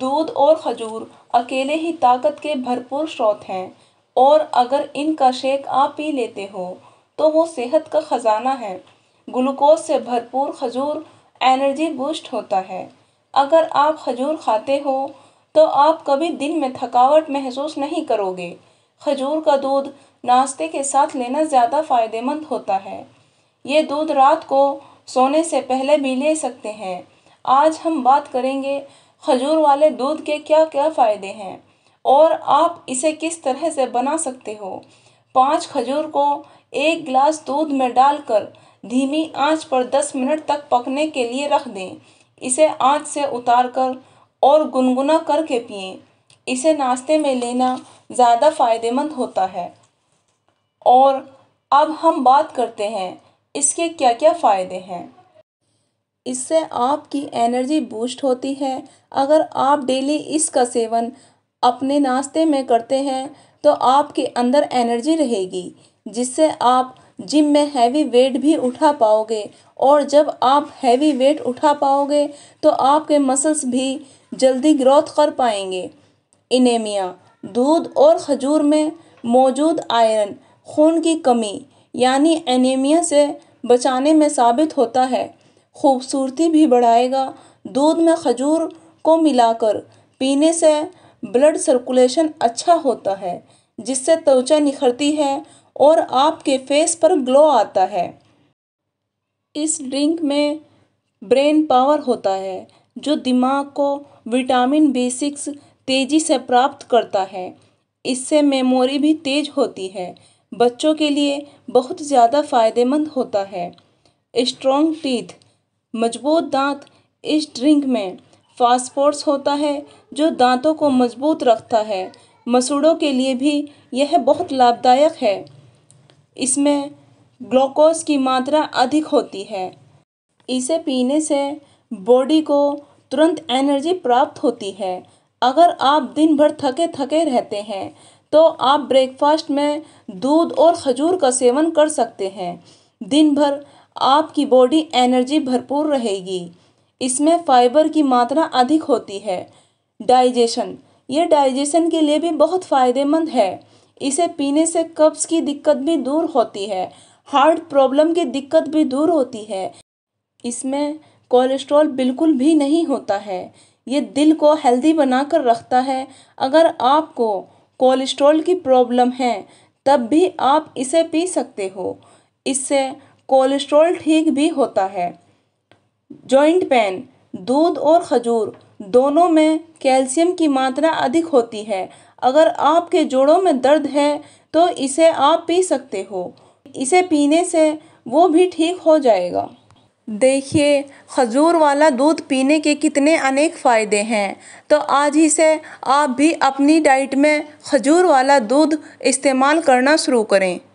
दूध और खजूर अकेले ही ताकत के भरपूर स्रोत हैं और अगर इनका शेक आप पी लेते हो तो वो सेहत का ख़जाना है ग्लूकोज से भरपूर खजूर एनर्जी बूस्ट होता है अगर आप खजूर खाते हो तो आप कभी दिन में थकावट महसूस नहीं करोगे खजूर का दूध नाश्ते के साथ लेना ज़्यादा फ़ायदेमंद होता है ये दूध रात को सोने से पहले भी ले सकते हैं आज हम बात करेंगे खजूर वाले दूध के क्या क्या फ़ायदे हैं और आप इसे किस तरह से बना सकते हो पाँच खजूर को एक गिलास दूध में डालकर धीमी आंच पर दस मिनट तक पकने के लिए रख दें इसे आंच से उतार कर और गुनगुना करके पिएं इसे नाश्ते में लेना ज़्यादा फ़ायदेमंद होता है और अब हम बात करते हैं इसके क्या क्या फ़ायदे हैं इससे आपकी एनर्जी बूस्ट होती है अगर आप डेली इसका सेवन अपने नाश्ते में करते हैं तो आपके अंदर एनर्जी रहेगी जिससे आप जिम में हैवी वेट भी उठा पाओगे और जब आप हैवी वेट उठा पाओगे तो आपके मसल्स भी जल्दी ग्रोथ कर पाएंगे इनेमिया दूध और खजूर में मौजूद आयरन खून की कमी यानी एनीमिया से बचाने में साबित होता है खूबसूरती भी बढ़ाएगा दूध में खजूर को मिलाकर पीने से ब्लड सर्कुलेशन अच्छा होता है जिससे त्वचा निखरती है और आपके फेस पर ग्लो आता है इस ड्रिंक में ब्रेन पावर होता है जो दिमाग को विटामिन बी सिक्स तेज़ी से प्राप्त करता है इससे मेमोरी भी तेज होती है बच्चों के लिए बहुत ज़्यादा फ़ायदेमंद होता है स्ट्रॉन्ग टीथ मजबूत दांत इस ड्रिंक में फास्फोर्स होता है जो दांतों को मजबूत रखता है मसूड़ों के लिए भी यह बहुत लाभदायक है इसमें ग्लूकोज की मात्रा अधिक होती है इसे पीने से बॉडी को तुरंत एनर्जी प्राप्त होती है अगर आप दिन भर थके थके रहते हैं तो आप ब्रेकफास्ट में दूध और खजूर का सेवन कर सकते हैं दिन भर आपकी बॉडी एनर्जी भरपूर रहेगी इसमें फाइबर की मात्रा अधिक होती है डाइजेशन ये डाइजेशन के लिए भी बहुत फ़ायदेमंद है इसे पीने से कब्ज़ की दिक्कत भी दूर होती है हार्ट प्रॉब्लम की दिक्कत भी दूर होती है इसमें कोलेस्ट्रॉल बिल्कुल भी नहीं होता है ये दिल को हेल्दी बनाकर रखता है अगर आपको कोलेस्ट्रॉल की प्रॉब्लम है तब भी आप इसे पी सकते हो इससे कोलेस्ट्रॉल ठीक भी होता है जॉइंट पेन दूध और खजूर दोनों में कैल्शियम की मात्रा अधिक होती है अगर आपके जोड़ों में दर्द है तो इसे आप पी सकते हो इसे पीने से वो भी ठीक हो जाएगा देखिए खजूर वाला दूध पीने के कितने अनेक फ़ायदे हैं तो आज ही से आप भी अपनी डाइट में खजूर वाला दूध इस्तेमाल करना शुरू करें